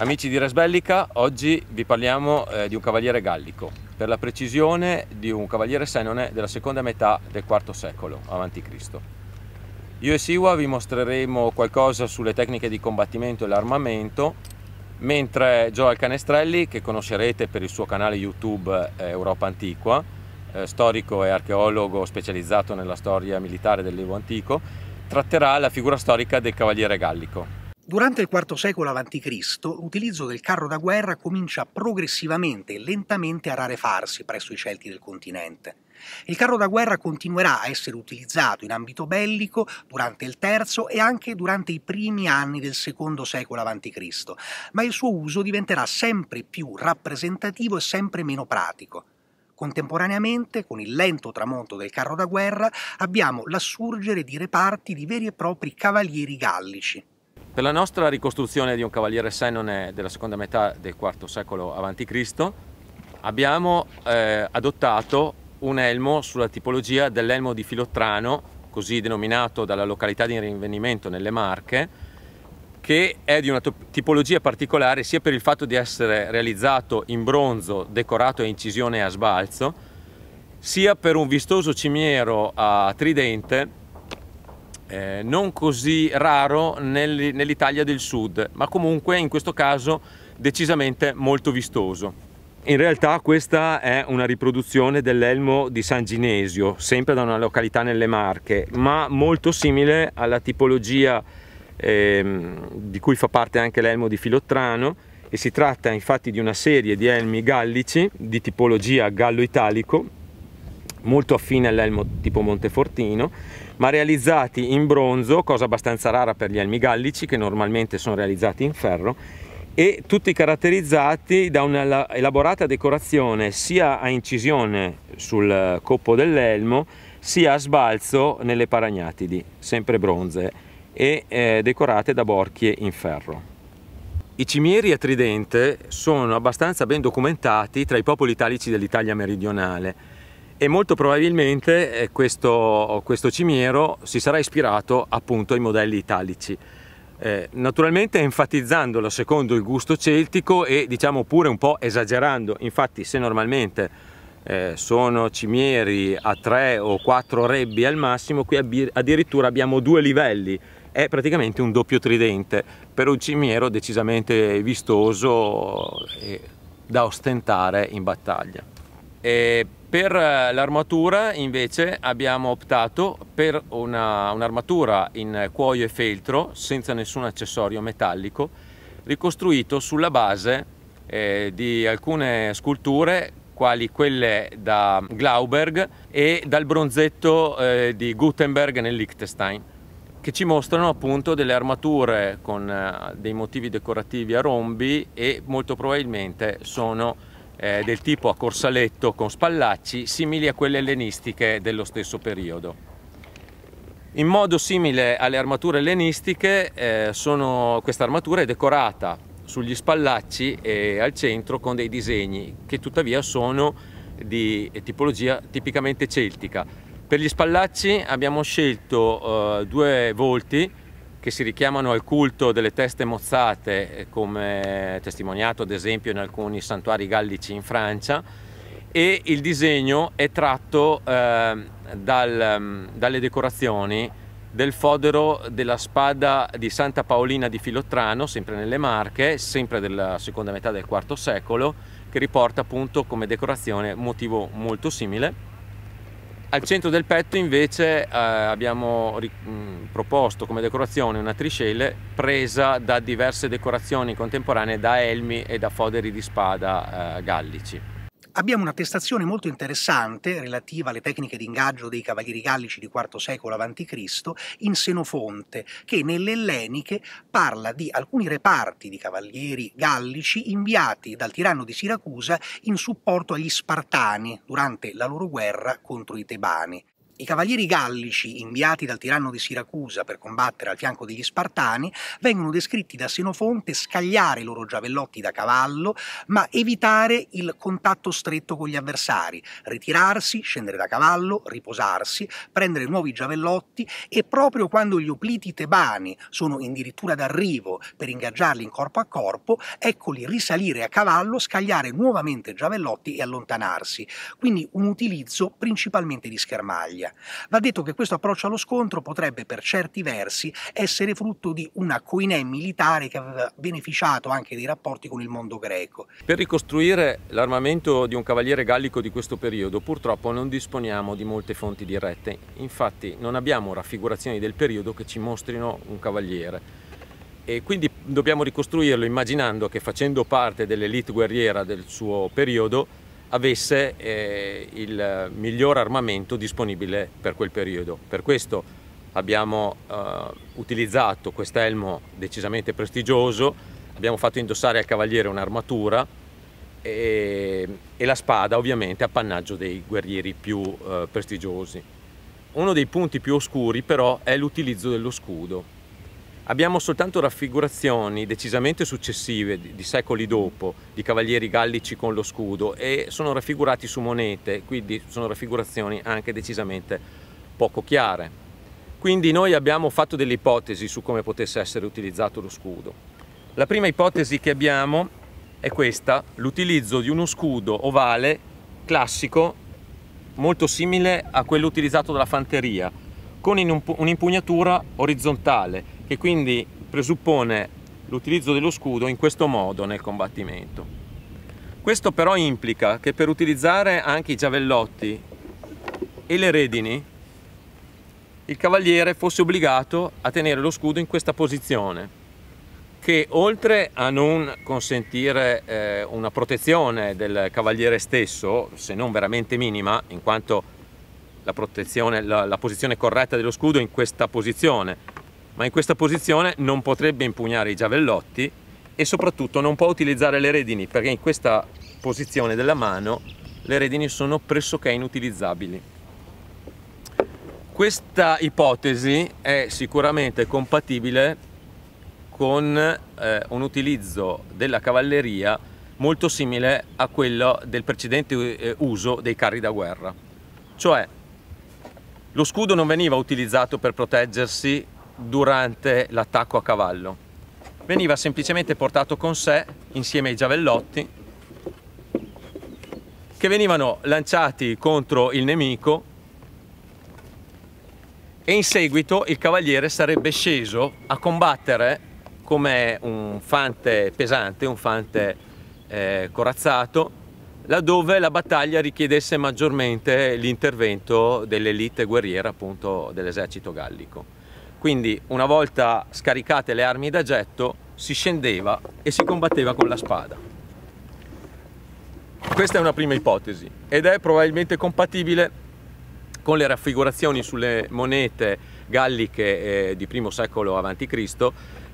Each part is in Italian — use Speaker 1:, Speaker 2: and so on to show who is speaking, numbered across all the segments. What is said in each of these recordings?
Speaker 1: Amici di Resbellica, oggi vi parliamo eh, di un cavaliere gallico, per la precisione di un cavaliere senone della seconda metà del IV secolo a.C. Io e Siwa vi mostreremo qualcosa sulle tecniche di combattimento e l'armamento, mentre Joel Canestrelli, che conoscerete per il suo canale YouTube eh, Europa Antiqua, eh, storico e archeologo specializzato nella storia militare del Levo Antico, tratterà la figura storica del cavaliere gallico.
Speaker 2: Durante il IV secolo a.C. l'utilizzo del carro da guerra comincia progressivamente e lentamente a rarefarsi presso i Celti del continente. Il carro da guerra continuerà a essere utilizzato in ambito bellico durante il III e anche durante i primi anni del II secolo a.C., ma il suo uso diventerà sempre più rappresentativo e sempre meno pratico. Contemporaneamente, con il lento tramonto del carro da guerra, abbiamo l'assurgere di reparti di veri e propri cavalieri gallici.
Speaker 1: Per la nostra ricostruzione di un cavaliere Senone della seconda metà del IV secolo a.C. abbiamo eh, adottato un elmo sulla tipologia dell'elmo di Filottrano, così denominato dalla località di rinvenimento nelle Marche, che è di una tipologia particolare sia per il fatto di essere realizzato in bronzo, decorato a incisione a sbalzo, sia per un vistoso cimiero a tridente eh, non così raro nel, nell'Italia del sud, ma comunque in questo caso decisamente molto vistoso. In realtà questa è una riproduzione dell'elmo di San Ginesio, sempre da una località nelle Marche, ma molto simile alla tipologia ehm, di cui fa parte anche l'elmo di Filottrano e si tratta infatti di una serie di elmi gallici di tipologia gallo-italico, molto affine all'elmo tipo Montefortino ma realizzati in bronzo, cosa abbastanza rara per gli elmi gallici che normalmente sono realizzati in ferro, e tutti caratterizzati da un'elaborata decorazione sia a incisione sul coppo dell'elmo sia a sbalzo nelle paragnatidi, sempre bronze, e eh, decorate da borchie in ferro. I cimieri a tridente sono abbastanza ben documentati tra i popoli italici dell'Italia meridionale e molto probabilmente eh, questo, questo cimiero si sarà ispirato appunto ai modelli italici. Eh, naturalmente enfatizzandolo secondo il gusto celtico e diciamo pure un po' esagerando, infatti se normalmente eh, sono cimieri a tre o quattro rebbi al massimo, qui addirittura abbiamo due livelli, è praticamente un doppio tridente per un cimiero decisamente vistoso da ostentare in battaglia. E per eh, l'armatura invece abbiamo optato per un'armatura in cuoio e feltro senza nessun accessorio metallico ricostruito sulla base eh, di alcune sculture quali quelle da Glauberg e dal bronzetto eh, di Gutenberg nel Liechtenstein che ci mostrano appunto delle armature con eh, dei motivi decorativi a rombi e molto probabilmente sono eh, del tipo a corsaletto con spallacci simili a quelle ellenistiche dello stesso periodo. In modo simile alle armature ellenistiche, eh, questa armatura è decorata sugli spallacci e eh, al centro con dei disegni che tuttavia sono di tipologia tipicamente celtica. Per gli spallacci abbiamo scelto eh, due volti che si richiamano al culto delle teste mozzate, eh, come testimoniato ad esempio in alcuni santuari gallici in Francia, e il disegno è tratto eh, dal, ehm, dalle decorazioni del fodero della spada di Santa Paolina di Filottrano, sempre nelle Marche, sempre della seconda metà del IV secolo, che riporta appunto come decorazione un motivo molto simile al centro del petto invece eh, abbiamo proposto come decorazione una triscele presa da diverse decorazioni contemporanee da elmi e da foderi di spada eh, gallici
Speaker 2: abbiamo un'attestazione molto interessante relativa alle tecniche di ingaggio dei cavalieri gallici di IV secolo a.C. in Senofonte, che nelle Elleniche parla di alcuni reparti di cavalieri gallici inviati dal tiranno di Siracusa in supporto agli Spartani durante la loro guerra contro i Tebani. I cavalieri gallici, inviati dal tiranno di Siracusa per combattere al fianco degli Spartani, vengono descritti da Senofonte scagliare i loro giavellotti da cavallo, ma evitare il contatto stretto con gli avversari, ritirarsi, scendere da cavallo, riposarsi, prendere nuovi giavellotti e proprio quando gli opliti tebani sono addirittura d'arrivo per ingaggiarli in corpo a corpo, eccoli risalire a cavallo, scagliare nuovamente giavellotti e allontanarsi. Quindi un utilizzo principalmente di schermaglia politica. Va detto che questo approccio allo scontro potrebbe per certi versi essere frutto di una coinè militare che aveva beneficiato anche dei rapporti con il mondo greco.
Speaker 1: Per ricostruire l'armamento di un cavaliere gallico di questo periodo purtroppo non disponiamo di molte fonti dirette, infatti non abbiamo raffigurazioni del periodo che ci mostrino un cavaliere e quindi dobbiamo ricostruirlo immaginando che facendo parte dell'elite guerriera del suo periodo avesse eh, il miglior armamento disponibile per quel periodo. Per questo abbiamo eh, utilizzato elmo decisamente prestigioso, abbiamo fatto indossare al cavaliere un'armatura e, e, la spada ovviamente appannaggio dei guerrieri più eh, prestigiosi. Uno dei punti più oscuri però è l'utilizzo dello scudo. Abbiamo soltanto raffigurazioni decisamente successive, di, secoli dopo, di cavalieri gallici con lo scudo e sono raffigurati su monete, quindi sono raffigurazioni anche decisamente poco chiare. Quindi noi abbiamo fatto delle ipotesi su come potesse essere utilizzato lo scudo. La prima ipotesi che abbiamo è questa, l'utilizzo di uno scudo ovale classico molto simile a quello utilizzato dalla fanteria, con un'impugnatura orizzontale che quindi presuppone l'utilizzo dello scudo in questo modo nel combattimento. Questo però implica che per utilizzare anche i giavellotti e le redini il cavaliere fosse obbligato a tenere lo scudo in questa posizione che oltre a non consentire eh, una protezione del cavaliere stesso, se non veramente minima, in quanto la, la, la posizione corretta dello scudo in questa posizione ma in questa posizione non potrebbe impugnare i giavellotti e soprattutto non può utilizzare le redini perché in questa posizione della mano le redini sono pressoché inutilizzabili. Questa ipotesi è sicuramente compatibile con eh, un utilizzo della cavalleria molto simile a quello del precedente eh, uso dei carri da guerra. Cioè, lo scudo non veniva utilizzato per proteggersi durante l'attacco a cavallo. Veniva semplicemente portato con sé insieme ai giavellotti che venivano lanciati contro il nemico e in seguito il cavaliere sarebbe sceso a combattere come un fante pesante, un fante eh, corazzato, laddove la battaglia richiedesse maggiormente l'intervento dell'elite guerriera appunto dell'esercito gallico. Quindi una volta scaricate le armi da getto si scendeva e si combatteva con la spada. Questa è una prima ipotesi ed è probabilmente compatibile con le raffigurazioni sulle monete galliche eh, di primo secolo a.C.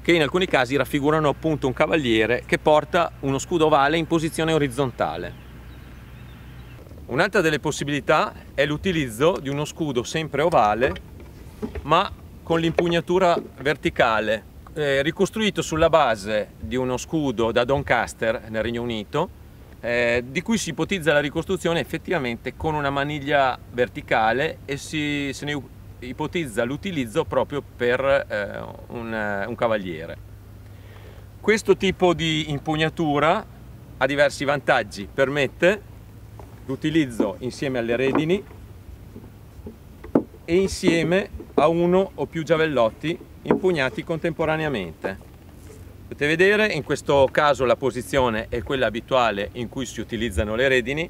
Speaker 1: che in alcuni casi raffigurano appunto un cavaliere che porta uno scudo ovale in posizione orizzontale. Un'altra delle possibilità è l'utilizzo di uno scudo sempre ovale ma con l'impugnatura verticale, eh, ricostruito sulla base di uno scudo da Doncaster nel Regno Unito, eh, di cui si ipotizza la ricostruzione effettivamente con una maniglia verticale e si, se ne ipotizza l'utilizzo proprio per eh, un, eh, un cavaliere. Questo tipo di impugnatura ha diversi vantaggi, permette l'utilizzo insieme alle redini e insieme a uno o più giavellotti impugnati contemporaneamente. Potete vedere in questo caso la posizione è quella abituale in cui si utilizzano le redini.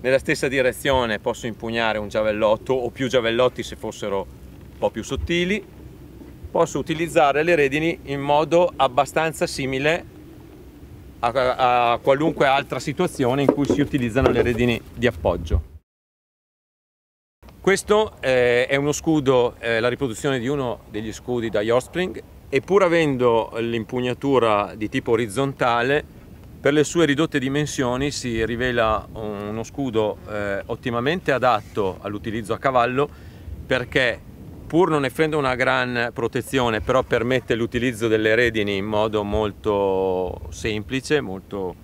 Speaker 1: Nella stessa direzione posso impugnare un giavellotto o più giavellotti se fossero un po' più sottili. Posso utilizzare le redini in modo abbastanza simile a, a, qualunque altra situazione in cui si utilizzano le redini di appoggio. Questo eh, è uno scudo, eh, la riproduzione di uno degli scudi da Yorspring e pur avendo l'impugnatura di tipo orizzontale, per le sue ridotte dimensioni si rivela uno scudo eh, ottimamente adatto all'utilizzo a cavallo perché pur non effendo una gran protezione però permette l'utilizzo delle redini in modo molto semplice, molto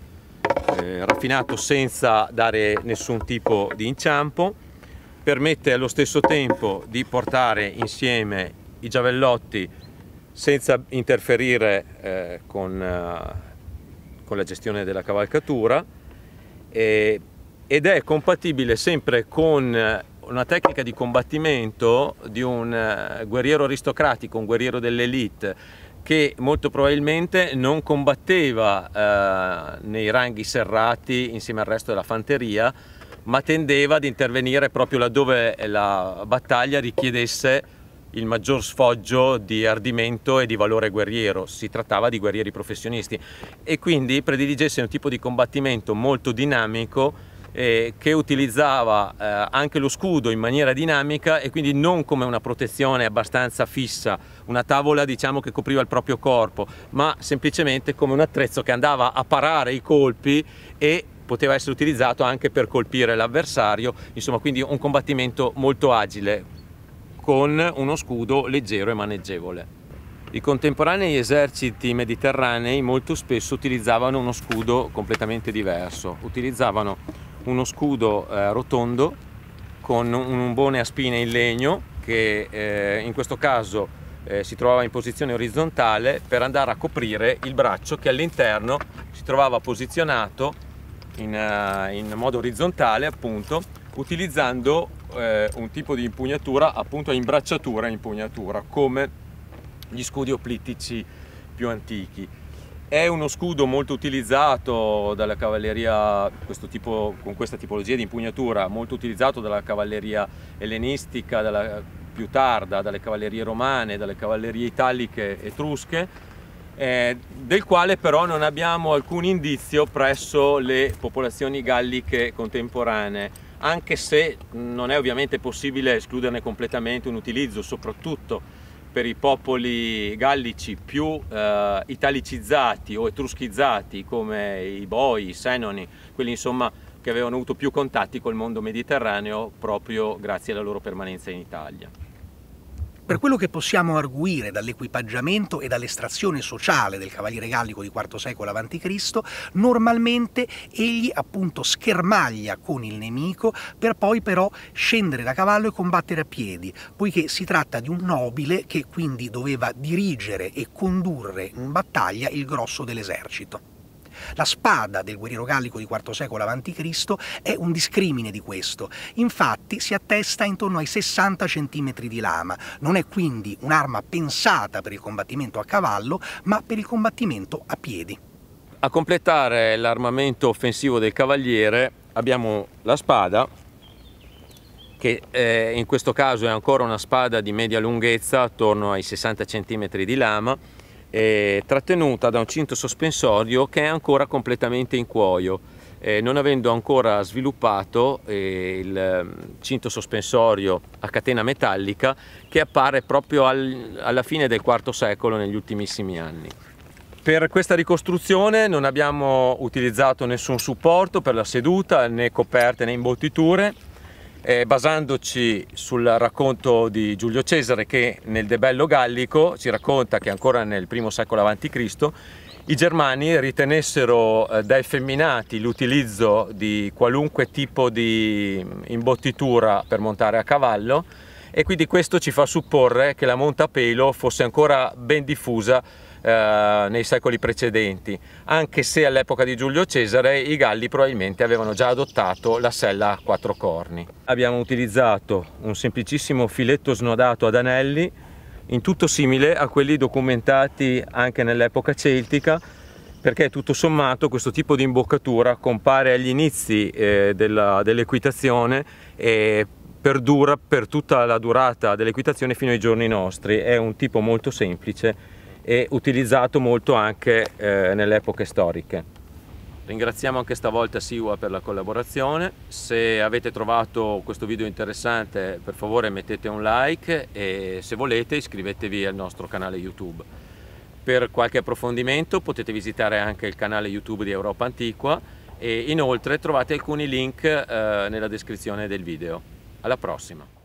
Speaker 1: eh, raffinato senza dare nessun tipo di inciampo permette allo stesso tempo di portare insieme i giavellotti senza interferire eh, con, eh, con, la gestione della cavalcatura e, ed è compatibile sempre con eh, una tecnica di combattimento di un eh, guerriero aristocratico, un guerriero dell'elite che molto probabilmente non combatteva eh, nei ranghi serrati insieme al resto della fanteria ma tendeva ad intervenire proprio laddove la battaglia richiedesse il maggior sfoggio di ardimento e di valore guerriero, si trattava di guerrieri professionisti e quindi prediligesse un tipo di combattimento molto dinamico eh, che utilizzava eh, anche lo scudo in maniera dinamica e quindi non come una protezione abbastanza fissa, una tavola diciamo che copriva il proprio corpo, ma semplicemente come un attrezzo che andava a parare i colpi e poteva essere utilizzato anche per colpire l'avversario, insomma quindi un combattimento molto agile con uno scudo leggero e maneggevole. I contemporanei eserciti mediterranei molto spesso utilizzavano uno scudo completamente diverso, utilizzavano uno scudo eh, rotondo con un umbone a spine in legno che eh, in questo caso eh, si trovava in posizione orizzontale per andare a coprire il braccio che all'interno si trovava posizionato in, eh, in modo orizzontale appunto utilizzando eh, un tipo di impugnatura appunto a imbracciatura impugnatura come gli scudi oplittici più antichi. È uno scudo molto utilizzato dalla cavalleria, tipo, con questa tipologia di impugnatura, molto utilizzato dalla cavalleria ellenistica, dalla, più tarda, dalle cavallerie romane, dalle cavallerie italiche etrusche, eh, del quale però non abbiamo alcun indizio presso le popolazioni galliche contemporanee anche se non è ovviamente possibile escluderne completamente un utilizzo, soprattutto per i popoli gallici più eh, italicizzati o etruschizzati come i Boi, i Senoni, quelli insomma che avevano avuto più contatti col mondo mediterraneo proprio grazie alla loro permanenza in Italia.
Speaker 2: Per quello che possiamo arguire dall'equipaggiamento e dall'estrazione sociale del cavaliere gallico di IV secolo a.C., normalmente egli appunto schermaglia con il nemico per poi però scendere da cavallo e combattere a piedi, poiché si tratta di un nobile che quindi doveva dirigere e condurre in battaglia il grosso dell'esercito. La spada del guerriero gallico di IV secolo a.C. è un discrimine di questo, infatti si attesta intorno ai 60 cm di lama, non è quindi un'arma pensata per il combattimento a cavallo, ma per il combattimento a piedi.
Speaker 1: A completare l'armamento offensivo del cavaliere abbiamo la spada, che eh, in questo caso è ancora una spada di media lunghezza, attorno ai 60 cm di lama, eh, trattenuta da un cinto sospensorio che è ancora completamente in cuoio. Eh, non avendo ancora sviluppato eh, il mm, cinto sospensorio a catena metallica che appare proprio al, alla fine del IV secolo negli ultimissimi anni. Per questa ricostruzione non abbiamo utilizzato nessun supporto per la seduta, né coperte né imbottiture, eh, basandoci sul racconto di Giulio Cesare che nel De Bello Gallico ci racconta che ancora nel primo secolo a.C. i germani ritenessero eh, da effeminati l'utilizzo di qualunque tipo di imbottitura per montare a cavallo e quindi questo ci fa supporre che la monta a pelo fosse ancora ben diffusa eh, nei secoli precedenti, anche se all'epoca di Giulio Cesare i Galli probabilmente avevano già adottato la sella a quattro corni. Abbiamo utilizzato un semplicissimo filetto snodato ad anelli, in tutto simile a quelli documentati anche nell'epoca celtica, perché tutto sommato questo tipo di imboccatura compare agli inizi eh, dell'equitazione dell e perdura per tutta la durata dell'equitazione fino ai giorni nostri. È un tipo molto semplice e utilizzato molto anche eh, nelle epoche storiche. Ringraziamo anche stavolta Siwa per la collaborazione, se avete trovato questo video interessante per favore mettete un like e se volete iscrivetevi al nostro canale YouTube. Per qualche approfondimento potete visitare anche il canale YouTube di Europa Antiqua e inoltre trovate alcuni link eh, nella descrizione del video. Alla prossima!